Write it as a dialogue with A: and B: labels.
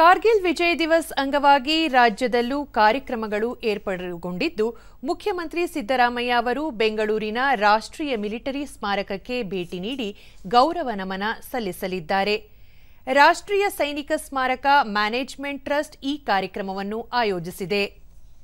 A: ಕಾರ್ಗಿಲ್ ವಿಜಯ ದಿವಸ್ ಅಂಗವಾಗಿ ರಾಜ್ಯದಲ್ಲೂ ಕಾರ್ಯಕ್ರಮಗಳು ಏರ್ಪಡೆಗೊಂಡಿದ್ದು ಮುಖ್ಯಮಂತ್ರಿ ಸಿದ್ದರಾಮಯ್ಯ ಅವರು ಬೆಂಗಳೂರಿನ ರಾಷ್ಟ್ರೀಯ ಮಿಲಿಟರಿ ಸ್ಮಾರಕಕ್ಕೆ ಭೇಟಿ ನೀಡಿ ಗೌರವ ನಮನ ಸಲ್ಲಿಸಲಿದ್ದಾರೆ ರಾಷ್ಟ್ರೀಯ ಸೈನಿಕ ಸ್ಮಾರಕ ಮ್ಯಾನೇಜ್ಮೆಂಟ್ ಟ್ರಸ್ಟ್ ಈ ಕಾರ್ಯಕ್ರಮವನ್ನು ಆಯೋಜಿಸಿದೆ